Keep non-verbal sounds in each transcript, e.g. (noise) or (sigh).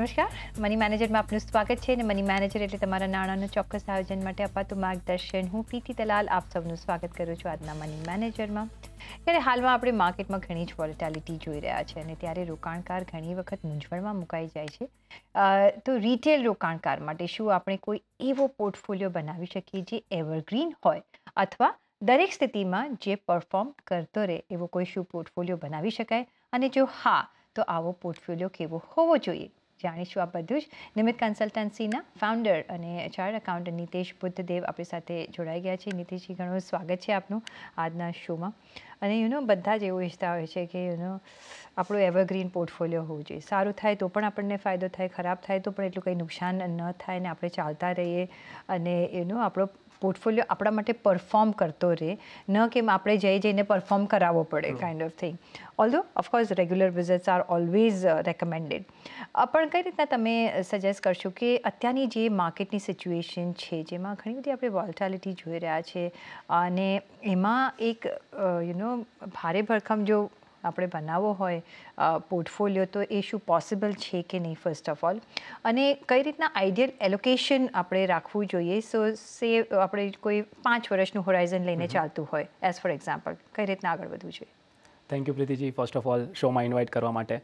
નમસ્કાર મની મેનેજરમાં આપનું સ્વાગત છે અને મની મેનેજર એટલે તમારા નાણાંનું ચોક્કસ આયોજન માટે અપાતું માર્ગદર્શન હું પ્રીતિ દલાલ આપ સૌનું સ્વાગત કરું છું આજના મની મેનેજરમાં ત્યારે હાલમાં આપણે માર્કેટમાં ઘણી જ વોલેટાલિટી જોઈ રહ્યા છે અને ત્યારે રોકાણકાર ઘણી વખત મૂંઝવણમાં મુકાઈ જાય છે તો રિટેલ રોકાણકાર માટે શું આપણે કોઈ એવો પોર્ટફોલિયો બનાવી શકીએ જે એવરગ્રીન હોય અથવા દરેક સ્થિતિમાં જે પરફોર્મ કરતો રહે એવો કોઈ શું પોર્ટફોલિયો બનાવી શકાય અને જો હા તો આવો પોર્ટફોલિયો કેવો હોવો જોઈએ જાણીશું આ બધું જ નિમિત કન્સલ્ટન્સીના ફાઉન્ડર અને એચઆર એકાઉન્ટ નીતેશ બુદ્ધદેવ આપણી સાથે જોડાઈ ગયા છે નીતેશજી ઘણું સ્વાગત છે આપનું આજના શોમાં અને યુનો બધા જ એવું ઈચ્છતા હોય છે કે યુનો આપણું એવરગ્રીન પોર્ટફોલિયો હોવું જોઈએ સારું થાય તો પણ આપણને ફાયદો થાય ખરાબ થાય તો પણ એટલું કંઈ નુકસાન ન થાય ને આપણે ચાલતા રહીએ અને એનો આપણો પોર્ટફોલિયો આપણા માટે પરફોર્મ કરતો રહે ન કે આપણે જઈ જઈને પરફોર્મ કરાવવો પડે kind of thing although of course regular visits are always recommended પણ કઈ રીતના તમે સજેસ્ટ કરશો કે અત્યારની જે માર્કેટની સિચ્યુએશન છે જેમાં ઘણી બધી આપણે વોલ્ટાલિટી જોઈ રહ્યા છે અને એમાં એક યુ નો ભારે ભરખમ જો આપણે બનાવવો હોય પોર્ટફોલિયો તો એ શું પોસિબલ છે કે નહીં ફર્સ્ટ ઓફ ઓલ અને કઈ રીતના આઈડિયલ એલોકેશન આપણે રાખવું જોઈએ સો સે આપણે કોઈ પાંચ વર્ષનું હોરાઇઝન લઈને ચાલતું હોય એઝ ફોર એક્ઝામ્પલ કઈ રીતના આગળ વધવું જોઈએ thank you Preetiji first of all શોમાં ઇન્વાઇટ કરવા માટે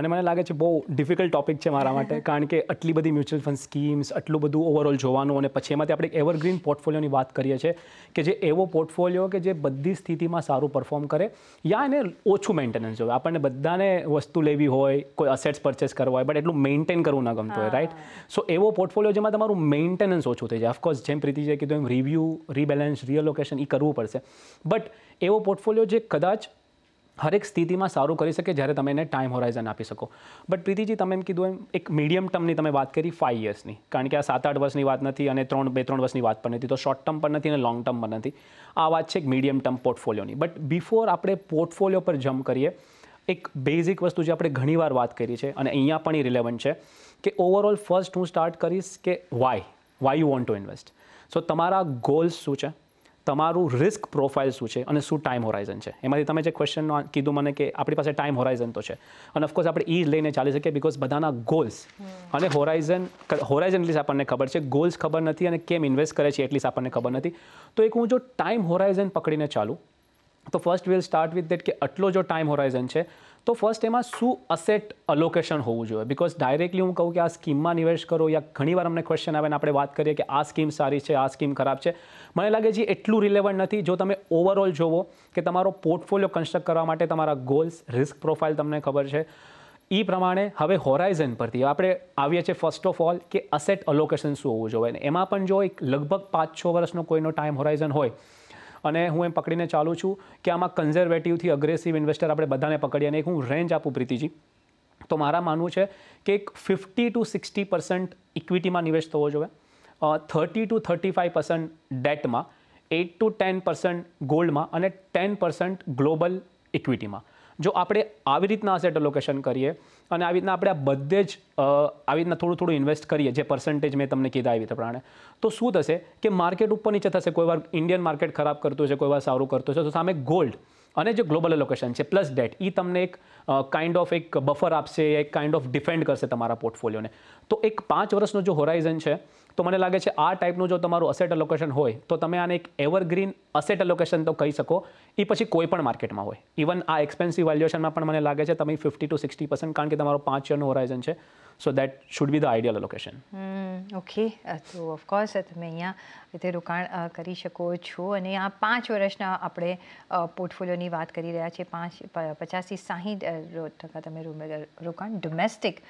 અને મને લાગે છે બહુ ડિફિકલ્ટ ટોપિક છે મારા માટે (laughs) કારણ કે આટલી બધી મ્યુચ્યુઅલ ફંડ સ્કીમ્સ આટલું બધું ઓવરઓલ જોવાનું અને પછી એમાંથી આપણે એવરગ્રીન પોર્ટફોલિયોની વાત કરીએ છીએ કે જે એવો પોર્ટફોલિયો કે જે બધી સ્થિતિમાં સારું પરફોર્મ કરે યા એને ઓછું મેન્ટેનન્સ હોય આપણને બધાને વસ્તુ લેવી હોય કોઈ અસેટ્સ પરચેસ કરવા હોય બટ એટલું મેન્ટેન કરવું ન ગમતું હોય રાઈટ સો એવો પોર્ટફોલિયો જેમાં તમારું મેન્ટેનન્સ ઓછું થઈ જાય ઓફકોર્સ જેમ પ્રીતિજીએ કીધું એમ રિવ્યૂ રીબેલેન્સ રિયલોકેશન એ કરવું પડશે બટ એવો પોર્ટફોલિયો જે કદાચ હરેક સ્થિતિમાં સારું કરી શકે જ્યારે તમે એને ટાઈમ હોરાઇઝન આપી શકો બટ પ્રીતિજી તમે એમ કીધું એમ એક મીડિયમ ટર્મની તમે વાત કરી ફાઇવ યર્સની કારણ કે આ સાત આઠ વર્ષની વાત નથી અને ત્રણ બે ત્રણ વર્ષની વાત પણ નથી તો શોર્ટ ટર્મ પણ નથી અને લોંગ ટર્મ પણ નથી આ વાત છે એક મીડિયમ ટર્મ પોર્ટફોલિયોની બટ બિફોર આપણે પોર્ટફોલિયો પર જમ્પ કરીએ એક બેઝિક વસ્તુ જે આપણે ઘણીવાર વાત કરી છે અને અહીંયા પણ એ રિલેવન્ટ છે કે ઓવરઓલ ફર્સ્ટ હું સ્ટાર્ટ કરીશ કે why why you want to invest so તમારા ગોલ્સ શું છે તમારું રિસ્ક પ્રોફાઇલ શું છે અને શું ટાઈમ હોરાઇઝન છે એમાંથી તમે જે ક્વેશ્ચનનો કીધું મને કે આપણી પાસે ટાઈમ હોરાઇઝન તો છે અને ઓફકોર્સ આપણે ઈ લઈને ચાલી શકીએ બિકોઝ બધાના ગોલ્સ અને હોરાઇઝન હોરાઇઝન એટલીસ આપણને ખબર છે ગોલ્સ ખબર નથી અને કેમ ઇન્વેસ્ટ કરે છે એટલીસ આપણને ખબર નથી તો એક હું જો ટાઈમ હોરાઇઝન પકડીને ચાલું તો first will start with that કે આટલો જો ટાઈમ હોરાઇઝન છે તો ફર્સ્ટ એમાં શું અસેટ અલોકેશન હોવું જોઈએ બિકોઝ ડાયરેક્ટલી હું કહું કે આ સ્કીમમાં નિવેશ કરો યા ઘણીવાર અમને ક્વેશ્ચન આવે ને આપણે વાત કરીએ કે આ સ્કીમ સારી છે આ સ્કીમ ખરાબ છે મને લાગે છે એટલું રિલેવન્ટ નથી જો તમે ઓવરઓલ જોવો કે તમારો પોર્ટફોલિયો કન્સ્ટ્રક્ટ કરવા માટે તમારા ગોલ્સ રિસ્ક પ્રોફાઇલ તમને ખબર છે એ પ્રમાણે હવે હોરાઇઝન પરથી આપણે આવીએ છીએ ફર્સ્ટ ઓફ ઓલ કે અસેટ અલોકેશન શું હોવું જોઈએ એમાં પણ જો એક લગભગ પાંચ છ વર્ષનો કોઈનો ટાઈમ હોરાઇઝન હોય અને હું એમ પકડીને ચાલું છું કે આમાં કન્ઝર્વેટિવથી અગ્રેસિવ ઇન્વેસ્ટર આપણે બધાને પકડીએ અને એક હું રેન્જ આપું પ્રીતિજી તો મારા માનવું છે કે એક ફિફ્ટી ટુ સિક્સટી પર્સન્ટ ઇક્વિટીમાં નિવેશ થવો જોઈએ thirty to thirty five percent ડેટમાં એટ ટુ ટેન પર્સન્ટ ગોલ્ડમાં અને ટેન પર્સન્ટ ગ્લોબલ ઇક્વિટીમાં જો આપણે આવી રીતના એસેટ લોકેશન કરીએ અને આવી રીતના આપણે આ બધે જ આવી રીતના થોડું થોડું ઇન્વેસ્ટ કરીએ જે પર્સન્ટેજ મેં તમને કીધા આવી રીતે પ્રમાણે તો શું થશે કે માર્કેટ ઉપર નીચે થશે કોઈ વાર ઇન્ડિયન માર્કેટ ખરાબ કરતું છે કોઈ વાર સારું કરતું છે તો સામે ગોલ્ડ અને જે ગ્લોબલ એલોકેશન છે પ્લસ ડેટ એ તમને એક કાઇન્ડ ઓફ એક બફર આપશે એક કાઇન્ડ ઓફ ડિફેન્ડ કરશે તમારા પોર્ટફોલિયોને તો એક પાંચ વર્ષનો જો હોરાઇઝન છે તો મને લાગે છે આ ટાઈપનું જો તમારું અસેટ એલોકેશન હોય તો તમે આને એક એવરગ્રીન અસેટ એલોકેશન તો કહી શકો એ પછી કોઈ પણ માર્કેટમાં હોય ઇવન આ એક્સપેન્સિવ વેલ્યુએશનમાં પણ મને લાગે છે તમે ફિફ્ટી ટુ સિક્સટી પર્સન્ટ કારણ કે તમારો પાંચ યરનું હોરાઇઝન છે so that should be the ideal location okay તો ઓફકોર્સ તમે અહીંયા રીતે રોકાણ કરી શકો છો અને આ પાંચ વર્ષના આપણે પોર્ટફોલિયોની વાત કરી રહ્યા છીએ પાંચ પચાસથી સાહીઠ ટકા તમે રોકાણ ડોમેસ્ટિક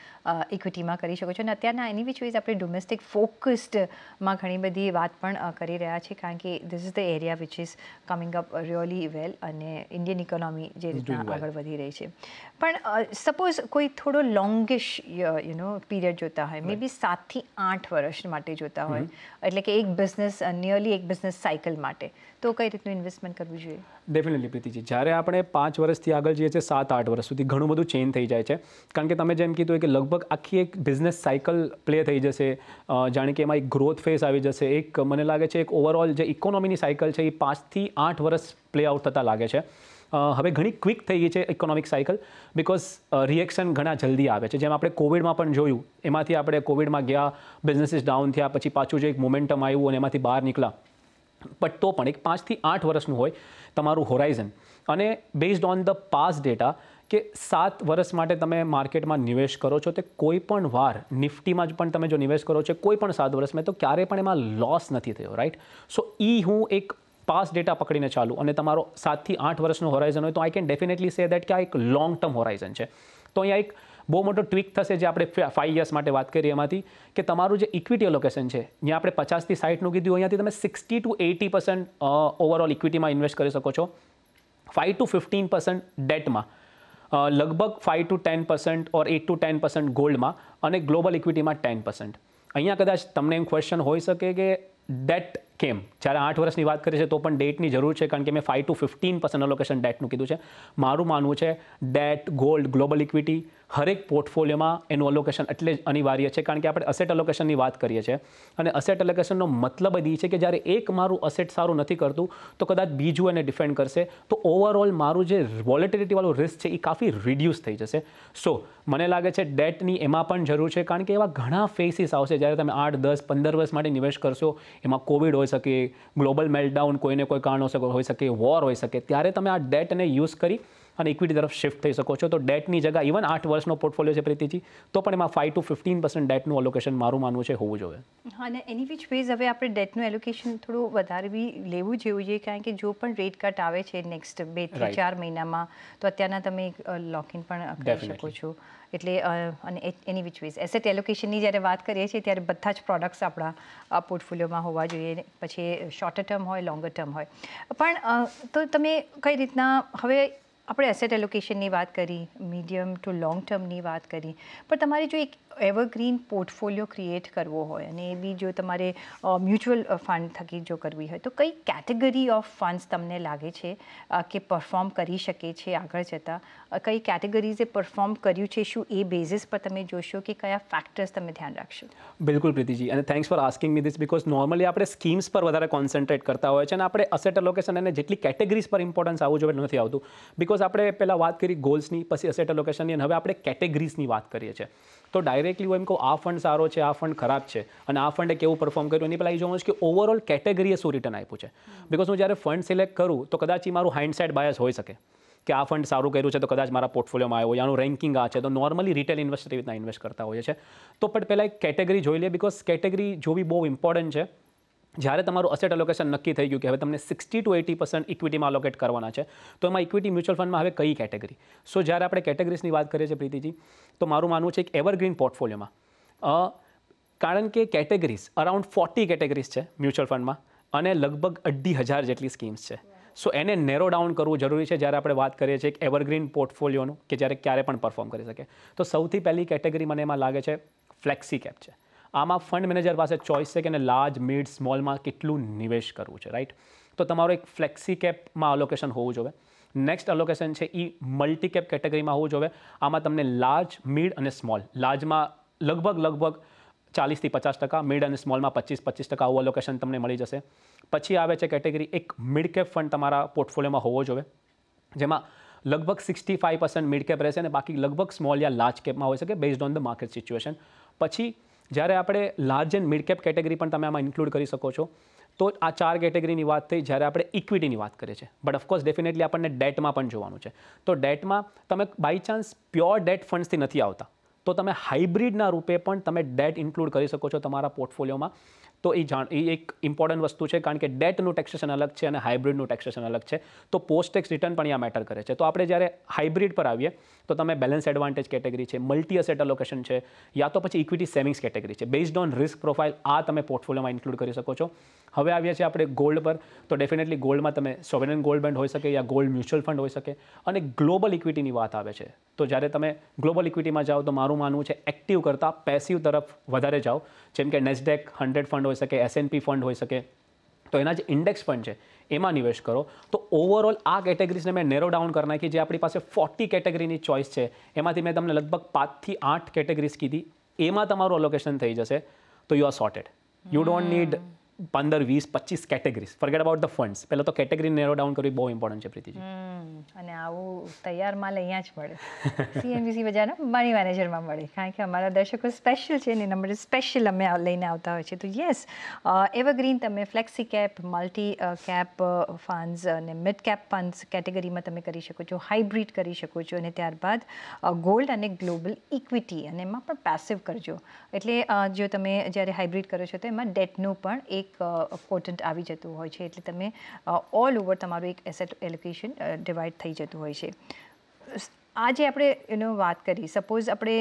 ઇક્વિટીમાં કરી શકો છો અને અત્યારના એની વિચ વેઝ આપણે ડોમેસ્ટિક ફોકસ્ડમાં ઘણી બધી વાત પણ કરી રહ્યા છીએ કારણ કે this is the area which is coming up really well અને ઇન્ડિયન ઇકોનોમી જે રીતના આગળ વધી રહી છે પણ સપોઝ કોઈ થોડો લોંગિશ યુ નો પીરિયડ જોતા હોય મે બી સાતથી આઠ વર્ષ માટે જોતા હોય એટલે કે એક બિઝનેસ નિયરલી એક બિઝનેસ સાયકલ માટે તો કઈ રીતનું ઇન્વેસ્ટમેન્ટ કરવું જોઈએ ડેફિનેટલી પ્રીતિજી જ્યારે આપણે પાંચ વર્ષથી આગળ જઈએ છીએ સાત આઠ વર્ષ સુધી ઘણું બધું ચેન્જ થઈ જાય છે કારણ કે તમે જેમ કીધું કે લગભગ આખી એક બિઝનેસ સાયકલ પ્લે થઈ જશે જાણે કે એમાં એક ગ્રોથ ફેસ આવી જશે એક મને લાગે છે એક ઓવરઓલ જે ઇકોનોમીની સાયકલ છે એ પાંચથી આઠ વર્ષ પ્લે આઉટ થતાં લાગે છે હવે ઘણી ક્વિક થઈ ગઈ છે ઇકોનોમિક સાયકલ બિકોઝ રિએક્શન ઘણા જલ્દી આવે છે જેમ આપણે કોવિડમાં પણ જોયું એમાંથી આપણે કોવિડમાં ગયા બિઝનેસીસ ડાઉન થયા પછી પાછું જે એક મોમેન્ટમ આવ્યું અને એમાંથી બહાર નીકળ્યા બટ તો પણ એક પાંચથી આઠ વર્ષનું હોય તમારું હોરાઇઝન અને based on the past data કે સાત વર્ષ માટે તમે માર્કેટમાં નિવેશ કરો છો તે કોઈ પણ વાર નિફ્ટીમાં જ પણ તમે જો નિવેશ કરો છો કોઈ પણ સાત વર્ષમાં તો ક્યારેય પણ એમાં લોસ નથી થયો રાઈટ સો એ હું એક પાસ ડેટા પકડીને ચાલું અને તમારો સાતથી આઠ વર્ષનું હોરાઇઝન હોય તો I can definitely say that કે આ એક લોંગ ટર્મ હોરાઇઝન છે તો અહીંયા એક બહુ મોટો ટ્વિક થશે જે આપણે ફાઈવ યર્સ માટે વાત કરીએ એમાંથી કે તમારું જે ઇક્વિટી એલોકેશન છે જ્યાં આપણે પચાસથી સાઠનું કીધું અહીંયાથી તમે sixty to eighty percent overall ઇક્વિટીમાં ઇન્વેસ્ટ કરી શકો છો ફાઇવ ટુ ફિફ્ટીન પર્સન્ટ ડેટમાં લગભગ five to ten percent or eight to ten percent ગોલ્ડમાં અને ગ્લોબલ ઇક્વિટીમાં ટેન પર્સન્ટ અહીંયા કદાચ તમને એમ ક્વેશ્ચન હોઈ શકે કે ડેટ કેમ જ્યારે આઠ વર્ષની વાત કરીએ છે તો પણ ડેટની જરૂર છે કારણ કે મેં five to fifteen percent allocation ડેટનું કીધું છે મારું માનવું છે ડેટ ગોલ્ડ ગ્લોબલ ઇક્વિટી હરેક પોર્ટફોલિયોમાં એનું અલોકેશન એટલે જ અનિવાર્ય છે કારણ કે આપણે અસેટ અલોકેશનની વાત કરીએ છીએ અને અસેટ અલોકેશનનો મતલબ જ એ છે કે જ્યારે એક મારું અસેટ સારું નથી કરતું તો કદાચ બીજું એને ડિફેન્ડ કરશે તો ઓવરઓલ મારું જે વોલેટિલિટીવાળું રિસ્ક છે એ કાફી રિડ્યુસ થઈ જશે સો મને લાગે છે ડેટની એમાં પણ જરૂર છે કારણ કે એવા ઘણા ફેસીસ આવશે જ્યારે તમે આઠ દસ પંદર વર્ષ માટે નિવેશ કરશો એમાં કોવિડ હોઈ શકે ગ્લોબલ મેલ્ટડાઉન કોઈને કોઈ કારણોસર હોઈ શકે વોર હોઈ શકે ત્યારે તમે આ ડેટને યુઝ કરી અને ઇક્વિટી તરફ શિફ્ટ થઈ શકો છો તો ડેટની જગા ઇવન આઠ વર્ષનો પોર્ટફોલિયો છે પ્રીતિજી તો પણ એમાં ફાઈવ ટુ ફિફ્ટીન પર્સન્ટ ડેટનું અલોકેશન મારું માનવું છે હોવું જોઈએ અને એની વિચ વેઝ હવે આપણે ડેટનું એલોકેશન થોડું વધારે લેવું જેવું જોઈએ કારણ કે જો પણ રેટ કટ આવે છે નેક્સ્ટ બે થી ચાર મહિનામાં તો અત્યારના તમે લોક ઇન પણ કરી શકો છો એટલે અને એની વિચ વેઝ એસેટ એલોકેશનની જ્યારે વાત કરીએ છીએ ત્યારે બધા જ પ્રોડક્ટ્સ આપણા પોર્ટફોલિયોમાં હોવા જોઈએ પછી શોર્ટ ટર્મ હોય લોંગર ટર્મ હોય પણ તો તમે કઈ રીતના હવે આપણે એસેટ એલોકેશનની વાત કરી મીડિયમ ટુ લોંગ ટર્મની વાત કરી પણ તમારે જો એક એવરગ્રીન પોર્ટફોલિયો ક્રિએટ કરવો હોય અને એ બી જો તમારે મ્યુચ્યુઅલ ફંડ થકી જો કરવી હોય તો કઈ કેટેગરી ઓફ ફંડ્સ તમને લાગે છે કે પરફોર્મ કરી શકે છે આગળ જતાં કઈ કેટેગરીઝે પરફોર્મ કર્યું છે શું એ બેઝિસ પર તમે જોશો કે કયા ફેક્ટર્સ તમે ધ્યાન રાખશો બિલકુલ પ્રીતિજી અને thanks for asking me this because normally આપણે સ્કીમ્સ પર વધારે કોન્સન્ટ્રેટ કરતા હોય છે અને આપણે અસેટ એલોકેશન અને જેટલી કેટેગરીઝ પર ઇમ્પોર્ટન્સ આવવું જોઈએ નથી આવતું બિકોઝ સપોઝ આપણે પહેલાં વાત કરી ગોલ્સની પછી એસેટ એલોકેશનની અને હવે આપણે કેટેગરીઝની વાત કરીએ છીએ તો ડાયરેક્ટલી હું એમ કહું આ ફંડ સારો છે આ ફંડ ખરાબ છે અને આ ફંડે કેવું પરફોર્મ કર્યું એની પહેલાં એ જોવાનું છે કે ઓવરઓલ કેટેગરીએ શું રિટર્ન આપ્યું છે બિકોઝ હું જ્યારે ફંડ સિલેક્ટ કરું તો કદાચ એ મારું હાઇન્ડસાઇડ બાયસ હોઈ શકે કે આ ફંડ સારું કર્યું છે તો કદાચ મારા પોર્ટફોલિયોમાં આવ્યો યાનું રેન્કિંગ આ છે તો નોર્મલી રિટેલ ઇન્વેસ્ટર એવી રીતના ઇન્વેસ્ટ કરતા હોઈએ છે તો પણ પહેલાં એક કેટેગરી જોઈ લે બિકોઝ કેટેગરી જોવી બહુ ઇમ્પોર્ટન્ટ છે જ્યારે તમારું અસેટ એલોકેશન નક્કી થઈ ગયું કે હવે તમને સિક્સટી ટુ એટી પર્સન્ટ ઇક્વિટીમાં અલોકેટ કરવાના છે તો એમાં ઇક્વિટી મ્યુચ્યુઅલ ફંડમાં હવે કઈ કેટેગરી સો જ્યારે આપણે કેટેગરીઝની વાત કરીએ છીએ પ્રીતિજી તો મારું માનવું છે કે એવરગ્રીન પોર્ટફોલિયોમાં કારણ કે કેટેગરીઝ અરાઉન્ડ ફોર્ટી કેટેગરીઝ છે મ્યુચ્યુઅલ ફંડમાં અને લગભગ અઢી હજાર જેટલી સ્કીમ્સ છે સો એને નેરો ડાઉન કરવું જરૂરી છે જ્યારે આપણે વાત કરીએ છીએ એક એવરગ્રીન પોર્ટફોલિયોનું કે જ્યારે ક્યારે પણ પરફોર્મ કરી શકે તો સૌથી પહેલી કેટેગરી મને એમાં લાગે છે ફ્લેક્સી કેપ છે આમાં ફંડ મેનેજર પાસે ચોઈસ છે કે એને લાર્જ મિડ સ્મોલમાં કેટલું નિવેશ કરવું છે રાઇટ તો તમારો એક ફ્લેક્સી કેપમાં અલોકેશન હોવું જોઈએ નેક્સ્ટ અલોકેશન છે એ મલ્ટી કેપ કેટેગરીમાં હોવું જોઈએ આમાં તમને લાર્જ મિડ અને સ્મોલ લાર્જમાં લગભગ લગભગ ચાલીસથી પચાસ ટકા મિડ અને સ્મોલમાં પચીસ પચીસ ટકા આવું અલોકેશન તમને મળી જશે પછી આવે છે કેટેગરી એક મિડ કેપ ફંડ તમારા પોર્ટફોલિયોમાં હોવો જોઈએ જેમાં લગભગ sixty five percent mid cap રહેશે અને બાકી લગભગ સ્મોલ યા લાર્જ કેપમાં હોય શકે based on the market situation પછી જ્યારે આપણે large and mid cap category પણ તમે આમાં ઇન્ક્લુડ કરી શકો છો તો આ ચાર કેટેગરીની વાત થઈ જ્યારે આપણે ઇક્વિટીની વાત કરીએ છીએ બટ ઓફકોર્સ ડેફિનેટલી આપણને ડેટમાં પણ જોવાનું છે તો ડેટમાં તમે બાય ચાન્સ પ્યોર ડેટ ફંડ્સથી નથી આવતા તો તમે હાઇબ્રિડના રૂપે પણ તમે ડેટ ઇન્ક્લુડ કરી શકો છો તમારા પોર્ટફોલિયોમાં તો એ જાણ એ એક ઇમ્પોર્ટન્ટ વસ્તુ છે કારણ કે ડેટનું ટેક્સેશન અલગ છે અને હાઇબ્રિડનું ટેક્સેશન અલગ છે તો પોસ્ટ ટેક્સ રિટર્ન પણ અહીંયા મેટર કરે છે તો આપણે જ્યારે હાઇબ્રિડ પર આવીએ તો તમે બેલેન્સ એડવાન્ટેજ કેટેગરી છે મલ્ટી અસેટ અલોકેશન છે યા તો પછી ઇક્વિટી સેવિંગ્સ કેટેગરી છે બેઝડ ઓન રિસ્ક પ્રોફાઇલ આ તમે પોર્ટફોલિયોમાં ઇન્ક્લુડ કરી શકો છો હવે આવ્યા છે આપણે ગોલ્ડ પર તો ડેફિનેટલી ગોલ્ડમાં તમે સોવરન ગોલ્ડ બેન્ડ હોઈ શકે યા ગોલ્ડ મ્યુચ્યુઅલ ફંડ હોઈ શકે અને ગ્લોબલ ઇક્વિટીની વાત આવે છે તો જ્યારે તમે ગ્લોબલ ઇક્વિટીમાં જાઓ તો મારું માનવું છે એક્ટિવ કરતાં પેસિવ તરફ વધારે જાઓ જેમ કે નેસડેક હંડ્રેડ ફંડ હોઈ શકે એસએનપી ફંડ હોઈ શકે તો એના જે ઇન્ડેક્સ ફંડ છે એમાં નિવેશ કરો તો ઓવરઓલ આ કેટેગરીઝને મેં નેરો ડાઉન કરી નાખી જે આપણી પાસે ફોર્ટી કેટેગરીની ચોઇસ છે એમાંથી મેં તમને લગભગ પાંચથી આઠ કેટેગરીઝ કીધી એમાં તમારું અલોકેશન થઈ જશે તો you are sorted you don't need પંદર વીસ પચીસ categories forget about the funds પહેલાં તો કેટેગરી નેરો ડાઉન કરવી બહુ ઇમ્પોર્ટન્ટ છે પ્રીતિજી અને આવું તૈયાર માલ અહીંયા જ મળે સીએનબીસી બજારના મની મેનેજરમાં મળે કારણ કે અમારા દર્શકો સ્પેશિયલ છે ને નંબર સ્પેશિયલ અમે લઈને આવતા હોય છે તો યસ એવરગ્રીન તમે flexi cap multi cap funds અને મિડ કેપ ફંડ્સ કેટેગરીમાં તમે કરી શકો છો હાઇબ્રિડ કરી શકો છો અને ત્યારબાદ ગોલ્ડ અને ગ્લોબલ ઇક્વિટી અને એમાં પણ પેસિવ કરજો એટલે જો તમે જ્યારે હાઇબ્રિડ કરો છો તો એમાં ડેટનું પણ એક એક પોર્ટન્ટ આવી જતું હોય છે એટલે તમે ઓલ ઓવર તમારું એક એસેટ એલોકેશન ડિવાઈડ થઈ જતું હોય છે આજે આપણે એનો વાત કરી સપોઝ આપણે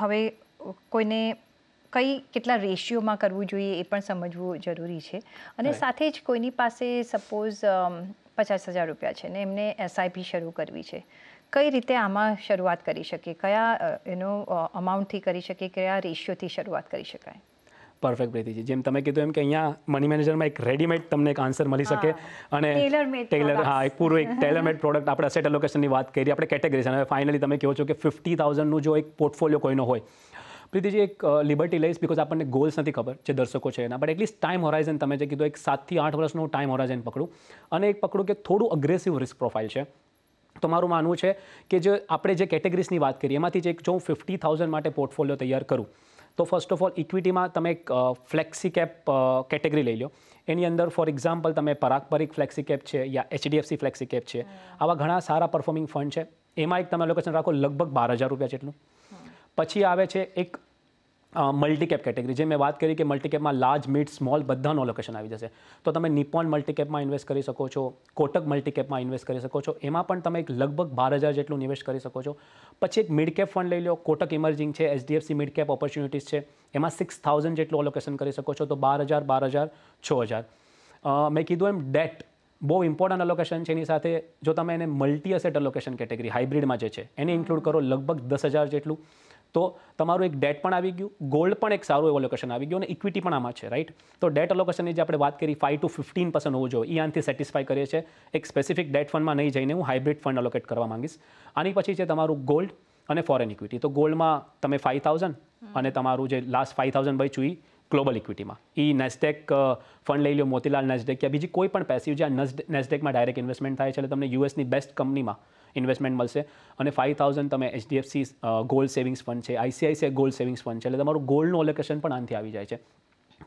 હવે કોઈને કઈ કેટલા રેશિયોમાં કરવું જોઈએ એ પણ સમજવું જરૂરી છે અને સાથે જ કોઈની પાસે સપોઝ પચાસ હજાર રૂપિયા છે ને એમને એસઆઈપી શરૂ કરવી છે કઈ રીતે આમાં શરૂઆત કરી શકે કયા એનો અમાઉન્ટથી કરી શકે કયા રેશિયોથી શરૂઆત કરી શકાય પરફેક્ટ પ્રીતિજી જેમ તમે કીધું એમ કે અહીંયા મની મેનેજરમાં એક રેડીમેડ તમને એક આન્સર મળી શકે અને ટેલર હા એક પૂરું એક ટેલરમેડ પ્રોડક્ટ આપણે સેટ એલોકેશનની વાત કરી આપણે કેટેગરીઝ અને ફાઇનલી તમે કહો છો કે ફિફ્ટી થાઉઝન્ડનું જો એક પોર્ટફોલિયો કોઈનો હોય પ્રીતિજી એક લિબર્ટી લઈશ બિકોઝ આપણને ગોલ્સ નથી ખબર જે દર્શકો છે એના બટ એટલીસ્ટ ટાઈમ હોરાઇઝન તમે જે કીધું એક સાતથી આઠ વર્ષનું ટાઈમ હોરાઇઝન પકડું અને એક પકડું કે થોડું અગ્રેસિવ રિસ્ક પ્રોફાઇલ છે તો મારું માનવું છે કે જે આપણે જે કેટેગરીઝની વાત કરીએ એમાંથી જે એક જો હું ફિફ્ટી થાઉઝન્ડ માટે પોર્ટફોલિયો તૈયાર કરું તો ફર્સ્ટ ઓફ ઓલ ઇક્વિટીમાં તમે એક ફ્લેક્સી કેપ કેટેગરી લઈ લો એની અંદર ફોર એક્ઝામ્પલ તમે પરાગપરિક ફ્લેક્સી કેપ છે યા એચડીએફસી ફ્લેક્સી કેપ છે આવા ઘણા સારા પરફોર્મિંગ ફંડ છે એમાં એક તમે લોકેશન રાખો લગભગ બાર હજાર રૂપિયા જેટલું પછી આવે છે એક મલ્ટીકેપ કેટેગરી જે મેં વાત કરી કે મલ્ટીકેપમાં લાર્જ મિડ સ્મોલ બધાનો લોકેશન આવી જશે તો તમે નિપોન મલ્ટીકેપમાં ઇન્વેસ્ટ કરી શકો છો કોટક મલ્ટીકેપમાં ઇન્વેસ્ટ કરી શકો છો એમાં પણ તમે એક લગભગ બાર હજાર જેટલું ઇન્વેસ્ટ કરી શકો છો પછી એક મિડકેપ ફંડ લઈ લો કોટક ઇમર્જિંગ છે એચડીએફસી મિડકેપ ઓપોર્ચ્યુનિટીઝ છે એમાં સિક્સ થાઉઝન્ડ જેટલું અલોકેશન કરી શકો છો તો બાર હજાર બાર હજાર છ હજાર મેં કીધું એમ ડેટ બહુ ઇમ્પોર્ટન્ટ અલોકેશન છે એની સાથે જો તમે એને મલ્ટી અસેટ અલોકેશન કેટેગરી હાઇબ્રિડમાં જે છે એને ઇન્ક્લુડ કરો લગભગ દસ હજાર જેટલું તો તમારું એક ડેટ પણ આવી ગયું ગોલ્ડ પણ એક સારું એવું લોકેશન આવી ગયું અને ઇક્વિટી પણ આમાં છે રાઈટ તો ડેટ અલોકેશનની જે આપણે વાત કરી ફાઇવ ટુ ફિફ્ટીન પર્સન્ટ હોવું જોઈએ એ આનથી સેટિસ્ફાય કરીએ છીએ એક સ્પેસિફિક ડેટ ફંડમાં નહીં જઈને હું હાઇબ્રિડ ફંડ અલોકેટ કરવા માંગીશ આની પછી છે તમારું ગોલ્ડ અને ફોરેન ઇક્વિટી તો ગોલ્ડમાં તમે ફાઇવ થાઉઝન્ડ અને તમારું જે લાસ્ટ ફાઇવ થાઉઝન્ડ બાય ચૂઈ ગ્લોબલ ઇક્વિટીમાં એ નેસ્ટેક ફંડ લઈ લો મોતીલાલ નેસ્ટેક કે બીજી કોઈ પણ પેસિવ જે આ નેસ્ટેકમાં ડાયરેક્ટ ઇન્વેસ્ટમેન્ટ થાય છે એટલે તમને યુએસની બેસ્ટ કંપનીમાં ઇન્વેસ્ટમેન્ટ મળશે અને ફાઇવ થાઉઝન્ડ તમે એચડીએફસી ગોલ્ડ સેવિંગ્સ ફંડ છે આઈસીઆઈસીઆઈ ગોલ્ડ સેવિંગ્સ ફંડ છે એટલે તમારું ગોલ્ડનું ઓલોકેશન પણ આનથી આવી જાય છે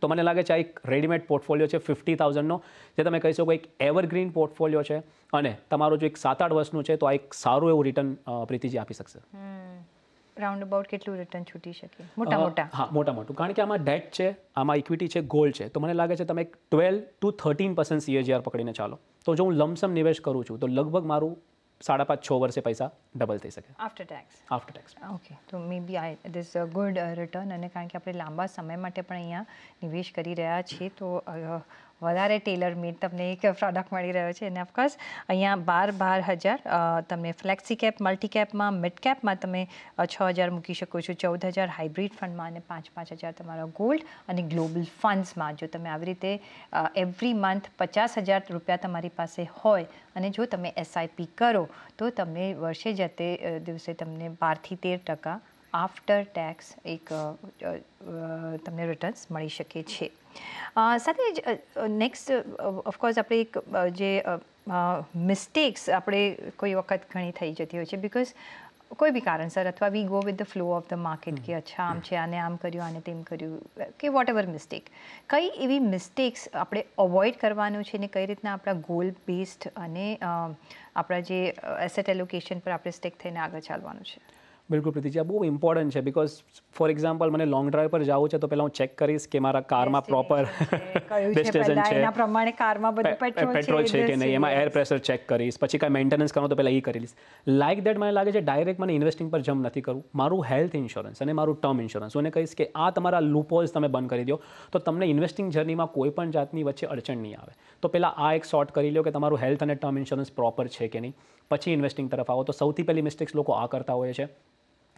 તો મને લાગે છે આ એક રેડીમેડ પોર્ટફોલિયો છે ફિફ્ટી થાઉઝન્ડનો જે તમે કહી શકો એક એવરગ્રીન પોર્ટફોલિયો છે અને તમારું જો એક સાત આઠ વર્ષનું છે તો આ એક સારું એવું રિટર્ન પ્રીતિજી આપી શકશે રાઉન્ડ અબાઉટ કેટલું રિટર્ન છૂટી શકે મોટા મોટા હા મોટા મોટું કારણ કે આમાં ડેટ છે આમાં ઇક્વિટી છે ગોલ્ડ છે તો મને લાગે છે તમે twelve to thirteen percent CAGR પકડીને ચાલો તો જો હું લમસમ નિવેશ કરું છું તો લગભગ મારું સાડા પાંચ છ વર્ષે પૈસા ડબલ થઈ શકે after tax after tax okay તો maybe I this a good return અને કારણ કે આપણે લાંબા સમય માટે પણ અહીંયા નિવેશ કરી રહ્યા છીએ તો વધારે ટેલર મેડ તમને એક પ્રોડક્ટ મળી રહ્યો છે અને ઓફકોર્સ અહીંયા બાર બાર હજાર તમે ફ્લેક્સી કેપ મલ્ટી કેપમાં મિડ કેપમાં તમે છ હજાર મૂકી શકો છો ચૌદ હજાર હાઇબ્રિડ ફંડમાં અને પાંચ પાંચ હજાર તમારા ગોલ્ડ અને ગ્લોબલ ફંડ્સમાં જો તમે આવી રીતે એવરી મંથ પચાસ હજાર રૂપિયા તમારી પાસે હોય અને જો તમે એસઆઈપી કરો તો તમને વર્ષે જતે દિવસે તમને બારથી તેર ટકા આફ્ટર ટેક્સ એક તમને રિટર્ન્સ મળી શકે છે સાથે જ નેક્સ્ટ ઓફકોર્સ આપણે એક જે મિસ્ટેક્સ આપણે કોઈ વખત ઘણી થઈ જતી હોય છે બિકોઝ કોઈ બી કારણસર અથવા we go with the flow of the market કે અચ્છા આમ છે આને આમ કર્યું આને તેમ કર્યું કે વોટ એવર મિસ્ટેક કઈ એવી મિસ્ટેક્સ આપણે અવોઇડ કરવાનું છે ને કઈ રીતના આપણા ગોલ બેસ્ડ અને આપણા જે એસેટ એલોકેશન પર આપણે સ્ટેક થઈને આગળ ચાલવાનું છે બિલકુલ પ્રીતિજી આ બહુ ઇમ્પોર્ટન્ટ છે બિકોઝ ફોર એક્ઝામ્પલ મને લોંગ ડ્રાઈવ પર જવું છે તો પહેલાં હું ચેક કરીશ કે મારા કારમાં (laughs) પ્રોપર ડેસ્ટિનેશન છે એના પ્રમાણે કારમાં બધું પેટ્રોલ છે કે નહીં એમાં એર પ્રેશર ચેક કરીશ પછી કાંઈ મેન્ટેનન્સ કરવું તો પહેલાં એ કરી લઈશ લાઇક દેટ મને લાગે છે ડાયરેક્ટ મને ઇન્વેસ્ટિંગ પર જમ નથી કરવું મારું હેલ્થ ઇન્સ્યોરન્સ અને મારું ટર્મ ઇન્સ્યોરન્સ હું કહીશ કે આ તમારા લૂપોઝ તમે બંધ કરી દો તો તમને ઇન્વેસ્ટિંગ જર્નીમાં કોઈ પણ જાતની વચ્ચે અડચણ નહીં આવે તો પહેલાં આ એક શોર્ટ કરી લો કે તમારું હેલ્થ અને ટર્મ ઇન્સ્યોરન્સ પ્રોપર છે કે નહીં પછી ઇન્વેસ્ટિંગ તરફ આવો તો સૌથી પહેલી મિસ્ટેક્સ લોકો આ કરતા હોય છે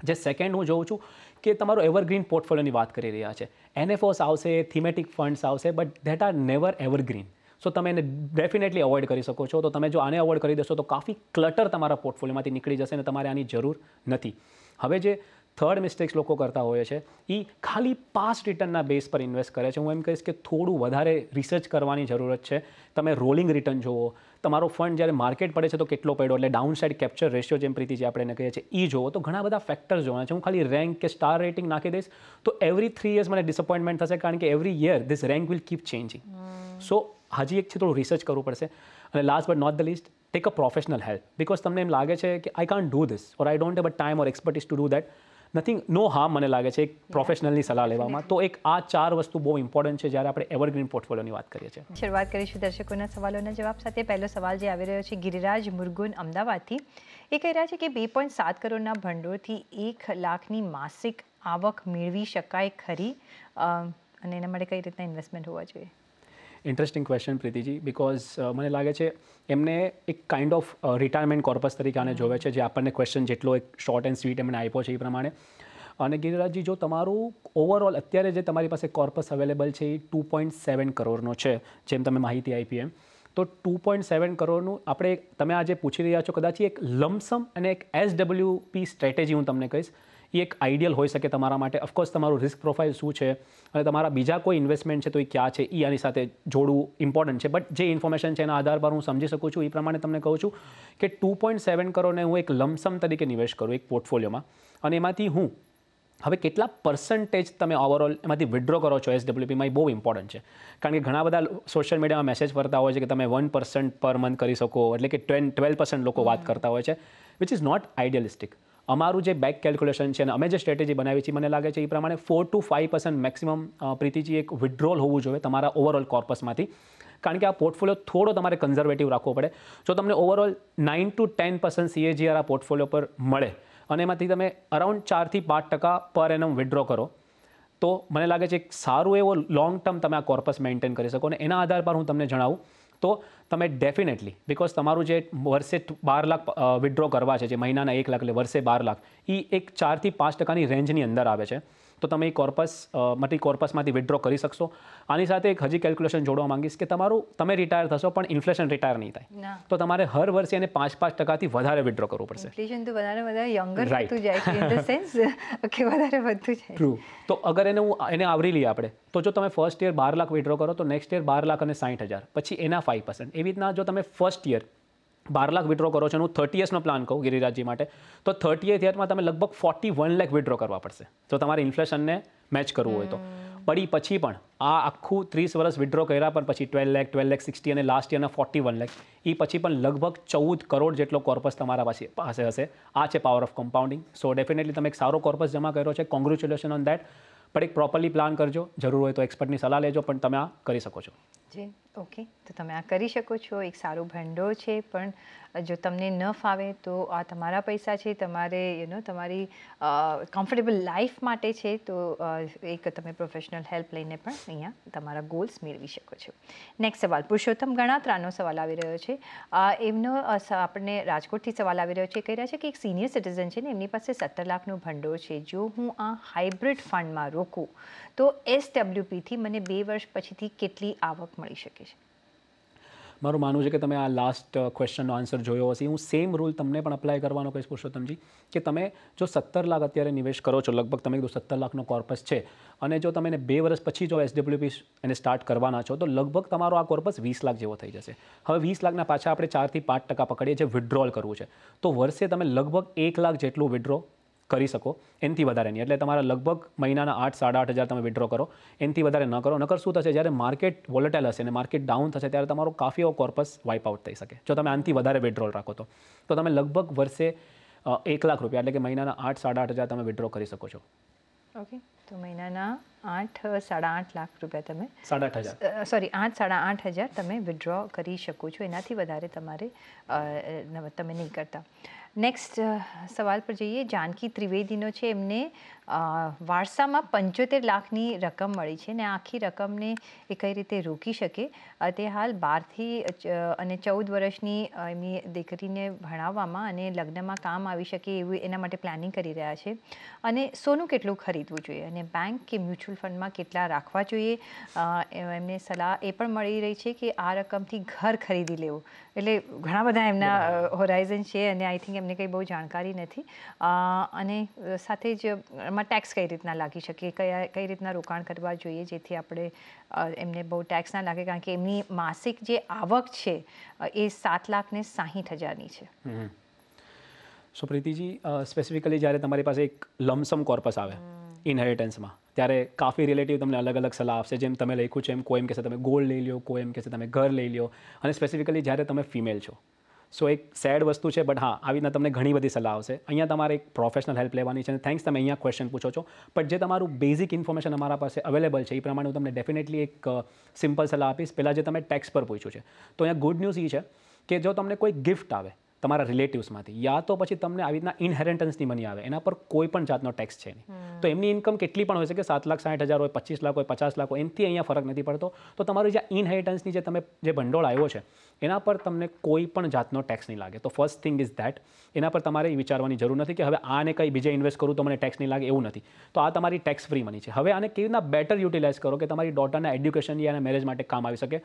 જે સેકન્ડ હું જોઉં છું કે તમારું એવરગ્રીન પોર્ટફોલિયોની વાત કરી રહ્યા છે એનએફઓસ આવશે થીમેટિક ફંડ્સ આવશે but that are never evergreen so તમે એને ડેફિનેટલી અવોઇડ કરી શકો છો તો તમે જો આને અવોઇડ કરી દેશો તો કાફી ક્લટર તમારા પોર્ટફોલિયોમાંથી નીકળી જશે અને તમારે આની જરૂર નથી હવે જે થર્ડ મિસ્ટેક્સ લોકો કરતા હોય છે એ ખાલી પાસ્ટ રિટર્નના બેઝ પર ઇન્વેસ્ટ કરે છે હું એમ કહીશ કે થોડું વધારે રિસર્ચ કરવાની જરૂરત છે તમે રોલિંગ રિટર્ન જુઓ તમારો ફંડ જ્યારે માર્કેટ પડે છે તો કેટલો પડ્યો એટલે ડાઉન સાઇડ કેપ્ચર રેશિયો જેમ પ્રીતિજી આપણે એને કહીએ છીએ એ જોવો તો ઘણા બધા ફેક્ટર્સ જોવાના છે હું ખાલી રેન્ક કે સ્ટાર રેટિંગ નાખી દઈશ તો એવરી થ્રી યર્સ મને ડિસપોઇન્ટમેન્ટ થશે કારણ કે every year this rank will keep changing so હજી એક છે થોડું રિસર્ચ કરવું પડશે અને last but not the least take a professional help because તમને એમ લાગે છે કે I can't do this or I don't have a time or expertise to do that nothing no harm મને લાગે છે એક પ્રોફેશનલની સલાહ લેવામાં તો એક આ ચાર વસ્તુ બહુ ઇમ્પોર્ટન્ટ છે જ્યારે આપણે એવરગ્રીન પોર્ટફોલિયોની વાત કરીએ છીએ શરૂઆત કરીશું દર્શકોના સવાલોના જવાબ સાથે પહેલો સવાલ જે આવી રહ્યો છે ગિરિરાજ મુર્ગુન અમદાવાદથી એ કહી રહ્યા છે કે બે પોઈન્ટ સાત કરોડના ભંડોળથી એક લાખની માસિક આવક મેળવી શકાય ખરી અને એના માટે કઈ રીતના ઇન્વેસ્ટમેન્ટ હોવા જોઈએ ઇન્ટરેસ્ટિંગ ક્વેશ્ચન પ્રીતિજી બિકોઝ મને લાગે છે એમને એક કાઇન્ડ ઓફ રિટાયરમેન્ટ કોર્પસ તરીકે આને જોવે છે જે આપણને ક્વેશ્ચન જેટલો એક શોર્ટ એન્ડ સ્વીટ એમને આપ્યો છે એ પ્રમાણે અને ગિરિરાજજી જો તમારું ઓવરઓલ અત્યારે જે તમારી પાસે કોર્પસ અવેલેબલ છે એ ટુ પોઈન્ટ સેવન કરોડનો છે જેમ તમે માહિતી આપી એમ તો ટુ પોઈન્ટ સેવન કરોડનું આપણે તમે આજે પૂછી રહ્યા છો કદાચ એક લમસમ અને એક એસડબલ્યુપી સ્ટ્રેટેજી હું તમને કહીશ એ એક આઈડિયલ હોઈ શકે તમારા માટે અફકોર્સ તમારું રિસ્ક પ્રોફાઇલ શું છે અને તમારા બીજા કોઈ ઇન્વેસ્ટમેન્ટ છે તો એ ક્યાં છે એ આની સાથે જોડવું ઇમ્પોર્ટન્ટ છે બટ જે ઇન્ફોર્મેશન છે એના આધાર પર હું સમજી શકું છું એ પ્રમાણે તમને કહું છું કે ટુ પોઈન્ટ સેવન કરોને હું એક લમસમ તરીકે નિવેશ કરું એક પોર્ટફોલિયોમાં અને એમાંથી હું હવે કેટલા પર્સન્ટેજ તમે ઓવરઓલ એમાંથી વિડ્રો કરો છો એસડબ્લ્યુપીમાં એ બહુ ઇમ્પોર્ટન્ટ છે કારણ કે ઘણા બધા સોશિયલ મીડિયામાં મેસેજ કરતા હોય છે કે તમે વન પર્સન્ટ પર મંથ કરી શકો એટલે કે ટ્વેન ટ્વેલ્વ પર્સન્ટ લોકો વાત કરતા હોય છે વિચ ઇઝ નોટ આઈડિયલિસ્ટિક અમારું જે બેક કેલ્ક્યુલેશન છે અને અમે જે સ્ટ્રેટેજી બનાવી છીએ મને લાગે છે એ પ્રમાણે four to five percent maximum Preetiji એક વિડ્રોલ હોવું જોઈએ તમારા ઓવરઓલ કોર્પસમાંથી કારણ કે આ પોર્ટફોલિયો થોડો તમારે કન્ઝર્વેટિવ રાખવો પડે જો તમને overall nine to ten percent CAGR આ પોર્ટફોલિયો પર મળે અને એમાંથી તમે અરાઉન્ડ ચારથી પાંચ ટકા પર એનમ વિડ્રો કરો તો મને લાગે છે એક સારું એવો લોંગ ટર્મ તમે આ કોર્પસ મેન્ટેન કરી શકો અને એના આધાર પર હું તમને જણાવું તો તમે ડેફિનેટલી બિકોઝ તમારું જે વર્ષે બાર લાખ વિડ્રો કરવા છે જે મહિનાના એક લાખ એટલે વર્ષે બાર લાખ એ એક ચારથી પાંચ ટકાની રેન્જની અંદર આવે છે તો તમે એ કોર્પસ મટી કોર્પસમાંથી વિથડ્રો કરી શકશો આની સાથે એક હજી કેલ્ક્યુલેશન જોડવા માંગીશ કે તમારું તમે રિટાયર થશો પણ ઇન્ફ્લેશન રિટાયર નહીં થાય તો તમારે હર વર્ષે એને પાંચ પાંચ ટકાથી વધારે વિથડ્રો કરવું પડશે (laughs) તો અગર એને હું એને આવરી લઈએ આપણે તો જો તમે ફર્સ્ટ યર બાર લાખ વિથડ્રો કરો તો નેક્સ્ટ યર બાર લાખ અને સાઠ હજાર પછી એના ફાઇવ પર્સન્ટ એવી રીતના જો તમે ફર્સ્ટ યર બાર લાખ વિડ્રો કરો છો હું થર્ટી એસનો પ્લાન કહું ગિરિરાજજી માટે તો થર્ટી એથ યરમાં તમે લગભગ ફોર્ટી વન લેખ વિડ્રો કરવા પડશે જો તમારે ઇન્ફ્લેશનને મેચ કરવું હોય તો પડી પછી પણ આ આખું ત્રીસ વર્ષ વિડ્રો કર્યા પણ પછી ટ્વેલ્વ લેખ ટ્વેલ્વ લેખ સિક્સટી અને લાસ્ટ યરના ફોર્ટી વન લેખ એ પછી પણ લગભગ ચૌદ કરોડ જેટલો કોર્પસ તમારા પાસે પાસે હશે આ છે power of compounding so definitely તમે એક સારો કોર્પસ જમા કર્યો છે કોંગ્રેચ્યુલેશન ઓન દેટ પણ એક પ્રોપરલી પ્લાન કરજો જરૂર હોય તો એક્સપર્ટની સલાહ લેજો પણ તમે આ કરી શકો છો છે ઓકે તો તમે આ કરી શકો છો એક સારો ભંડોળ છે પણ જો તમને ન ફાવે તો આ તમારા પૈસા છે તમારે યુ તમારી કમ્ફર્ટેબલ લાઈફ માટે છે તો એક તમે પ્રોફેશનલ હેલ્પ લઈને પણ અહીંયા તમારા ગોલ્સ મેળવી શકો છો નેક્સ્ટ સવાલ પુરુષોત્તમ ગણાત્રાનો સવાલ આવી રહ્યો છે એમનો આપણને રાજકોટથી સવાલ આવી રહ્યો છે કહી રહ્યા છે કે એક સિનિયર સિટીઝન છે ને એમની પાસે સત્તર લાખનો ભંડોળ છે જો હું આ હાઇબ્રિડ ફંડમાં રોકું તો એસ એસડબ્લ્યુપીથી મને બે વર્ષ પછીથી કેટલી આવક મળે મળી શકે છે મારું માનવું છે કે તમે આ લાસ્ટ ક્વેશ્ચનનો આન્સર જોયો હશે હું સેમ રૂલ તમને પણ અપ્લાય કરવાનો કહીશ પુરુષોત્તમજી કે તમે જો સત્તર લાખ અત્યારે નિવેશ કરો છો લગભગ તમે કીધું સત્તર લાખનો કોર્પસ છે અને જો તમે બે વર્ષ પછી જો એસડબ્લ્યુપી એને સ્ટાર્ટ કરવાના છો તો લગભગ તમારો આ કોર્પસ વીસ લાખ જેવો થઈ જશે હવે વીસ લાખના પાછા આપણે ચારથી પાંચ ટકા પકડીએ જે વિડ્રોલ કરવું છે તો વર્ષે તમે લગભગ એક લાખ જેટલું વિડ્રો કરી શકો એનાથી વધારે નહીં એટલે તમારા લગભગ મહિનાના આઠ સાડા આઠ હજાર તમે વિડ્રો કરો એનાથી વધારે ન કરો નકર શું થશે જ્યારે માર્કેટ વોલેટાઇલ હશે અને માર્કેટ ડાઉન થશે ત્યારે તમારો કાફી એવો કોર્પસ વાઇપ આઉટ થઈ શકે જો તમે આનાથી વધારે વિડ્રોલ રાખો તો તો તમે લગભગ વર્ષે એક લાખ રૂપિયા એટલે કે મહિનાના આઠ સાડા આઠ હજાર તમે વિડ્રો કરી શકો છો ઓકે તો મહિનાના આઠ સાડા આઠ લાખ રૂપિયા તમે સાડા આઠ હજાર સોરી આઠ સાડા આઠ હજાર તમે વિડ્રો કરી શકો છો એનાથી વધારે તમારે તમે નહીં કરતા નેક્સ્ટ uh, સવાલ પર જઈએ જાનકી ત્રિવેદીનો છે એમને વારસામાં પંચોતેર લાખની રકમ મળી છે ને આખી રકમને એ કઈ રીતે રોકી શકે તે હાલ બારથી અને ચૌદ વર્ષની એમની દીકરીને ભણાવવામાં અને લગ્નમાં કામ આવી શકે એવું એના માટે પ્લાનિંગ કરી રહ્યા છે અને સોનું કેટલું ખરીદવું જોઈએ અને બેંક કે મ્યુચ્યુઅલ ફંડમાં કેટલા રાખવા જોઈએ એમને સલાહ એ પણ મળી રહી છે કે આ રકમથી ઘર ખરીદી લેવું એટલે ઘણા બધા એમના હોરાઇઝન છે અને આઈ થિંક એમને કંઈ બહુ જાણકારી નથી અને સાથે જ એમાં ટેક્સ કઈ રીતના લાગી શકીએ કયા કઈ રીતના રોકાણ કરવા જોઈએ જેથી આપણે એમને બહુ ટેક્સ ના લાગે કારણ કે એમની માસિક જે આવક છે એ સાત લાખ ને સાહીઠ હજારની છે સો પ્રીતિજી સ્પેસિફિકલી જ્યારે તમારી પાસે એક લમસમ કોર્પસ આવે ઇનહેરિટન્સમાં ત્યારે કાફી રિલેટિવ તમને અલગ અલગ સલાહ આપશે જેમ તમે લખ્યું છે એમ કોઈ એમ કહેશે તમે ગોલ્ડ લઈ લો કોઈ એમ કહેશે તમે ઘર લઈ લો અને સ્પેસિફિકલી જ્યારે તમે ફિમેલ છો સો એક સેડ વસ્તુ છે બટ હા આવી રીતના તમને ઘણી બધી સલાહ આવશે અહીંયા તમારે એક પ્રોફેશનલ હેલ્પ લેવાની છે અને થેન્ક્સ તમે અહીંયા ક્વેશ્ચન પૂછો છો બટ જે તમારું બેઝિક ઇન્ફોર્મેશન અમારા પાસે અવેલેબલ છે એ પ્રમાણે હું તમને ડેફિનેટલી એક સિમ્પલ સલાહ આપીશ પહેલાં જે તમે ટેક્સ પર પૂછ્યું છે તો અહીંયા ગુડ ન્યૂઝ એ છે કે જો તમને કોઈ ગિફ્ટ આવે તમારા રિલેટિવ્સમાંથી યા તો પછી તમને આવી રીતના ઇનહેરિટન્સની મની આવે એના પર કોઈ પણ જાતનો ટેક્સ છે નહીં તો એમની ઇન્કમ કેટલી પણ હોય શકે સાત લાખ સાઠ હજાર હોય પચીસ લાખ હોય પચાસ લાખ હોય એનાથી અહીંયા ફરક નથી પડતો તો તમારું જે ઇનહેરિટન્સની જે તમે જે ભંડોળ આવ્યો છે એના પર તમને કોઈ પણ જાતનો ટેક્સ નહીં લાગે તો ફર્સ્ટ થિંગ ઇઝ ધેટ એના પર તમારે વિચારવાની જરૂર નથી કે હવે આને કંઈ બીજે ઇન્વેસ્ટ કરું તો મને ટેક્સ નહીં લાગે એવું નથી તો આ તમારી ટેક્સ ફ્રી મની છે હવે આને કેવી રીતના બેટર યુટિલાઇઝ કરો કે તમારી ડોટરના એડ્યુકેશન યા મેરેજ માટે કામ આવી શકે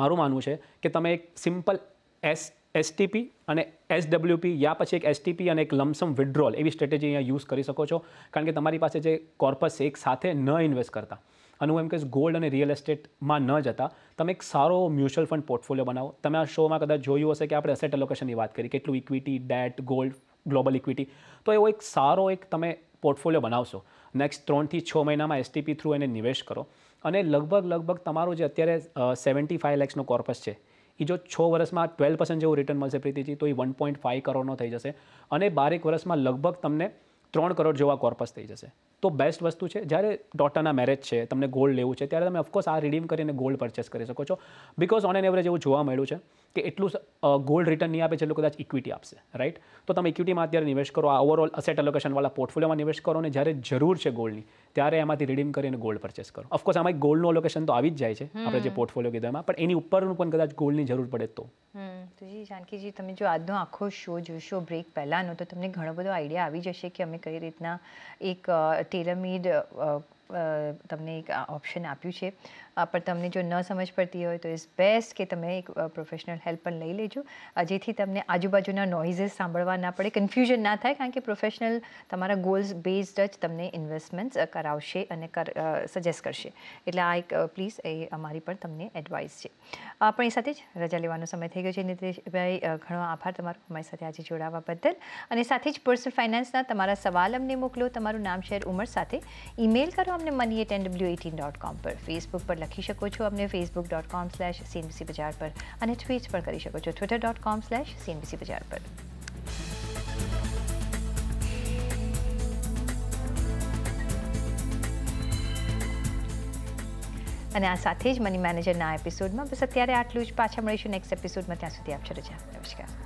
મારું માનવું છે કે તમે એક સિમ્પલ એસ એસટીપી અને એસડબલ્યુપી યા પછી એક એસટીપી અને એક લમસમ વિડ્રોલ એવી સ્ટ્રેટેજી અહીંયા યુઝ કરી શકો છો કારણ કે તમારી પાસે જે કોર્પસ એક સાથે ન ઇન્વેસ્ટ કરતા અને હું એમ કહીશ ગોલ્ડ અને રિયલ એસ્ટેટમાં ન જતા તમે એક સારો મ્યુચ્યુઅલ ફંડ પોર્ટફોલિયો બનાવો તમે આ શોમાં કદાચ જોયું હશે કે આપણે એસેટ એલોકેશનની વાત કરી કેટલું equity debt gold global equity તો એવો એક સારો એક તમે પોર્ટફોલિયો બનાવશો નેક્સ્ટ ત્રણથી છ મહિનામાં એસટીપી થ્રુ એને નિવેશ કરો અને લગભગ લગભગ તમારો જે અત્યારે સેવન્ટી ફાઇવ લેક્સનો કોર્પસ છે એ જો છ વર્ષમાં ટ્વેલ્વ પર્સન્ટ જેવું રિટર્ન મળશે પ્રીતિજી તો એ વન પોઈન્ટ ફાઇવ કરોડનો થઈ જશે અને બારેક વર્ષમાં લગભગ તમને ત્રણ કરોડ જેવા કોર્પસ થઈ જશે તો બેસ્ટ વસ્તુ છે જ્યારે ડોટરના મેરેજ છે તમને ગોલ્ડ લેવું છે ત્યારે તમે ઓફકોર્સ આ રિડીમ કરીને ગોલ્ડ પરચેસ કરી શકો છો બિકોઝ ઓન એન એવરેજ એવું જોવા મળ્યું છે કે એટલું ગોલ્ડ રિટર્ન નહીં આપે જેટલું કદાચ ઇક્વિટી આપશે રાઈટ તો તમે ઇક્વિટીમાં અત્યારે નિવેશ કરો આ ઓવરઓલ અસેટ અલોકેશનવાળા પોર્ટફોલિયોમાં નિવેશ કરો અને જ્યારે જરૂર છે ગોલ્ડની ત્યારે એમાંથી રિડીમ કરીને ગોલ્ડ પરચેસ કરો ઓફકોર્સ આમાં ગોલ્ડનું અલોકેશન તો આવી જ જાય છે આપણે જે પોર્ટફોલિયો કીધું એમાં પણ એની ઉપરનું પણ કદાચ ગોલ્ડની જરૂર પડે તો તુજી જાનકીજી તમે જો આજનો આખો શો જોશો બ્રેક પહેલાંનો તો તમને ઘણો બધો આઈડિયા આવી જશે કે અમે કઈ રીતના એક ટેલરમેડ તમને એક ઓપ્શન આપ્યું છે પણ તમને જો ન સમજ પડતી હોય તો ઇઝ બેસ્ટ કે તમે એક પ્રોફેશનલ હેલ્પ પણ લઈ લેજો જેથી તમને આજુબાજુના નોઇઝીસ સાંભળવા ના પડે કન્ફ્યુઝન ના થાય કારણ કે પ્રોફેશનલ તમારા ગોલ્સ બેઝડ જ તમને ઇન્વેસ્ટમેન્ટ્સ કરાવશે અને કર સજેસ્ટ કરશે એટલે આ એક પ્લીઝ એ અમારી પણ તમને એડવાઇસ છે પણ એ સાથે જ રજા લેવાનો સમય થઈ ગયો છે નીતિશભાઈ ઘણો આભાર તમારો અમારી સાથે આજે જોડાવા બદલ અને સાથે જ પર્સનલ ફાઇનાન્સના તમારા સવાલ અમને મોકલો તમારું નામ શેર ઉંમર સાથે ઈમેલ કરો અમને money at NW eighteen dot com પર ફેસબુક પર લખી શકો છો અમને Facebook dot com slash CNBC Bajar પર અને ટ્વીટ પણ કરી શકો છો Twitter dot com slash CNBC Bajar પર અને આ સાથે જ મની મેનેજરના એપિસોડમાં બસ અત્યારે આટલું જ પાછા મળીશું નેક્સ્ટ એપિસોડમાં ત્યાં સુધી આપ છો રજા નમસ્કાર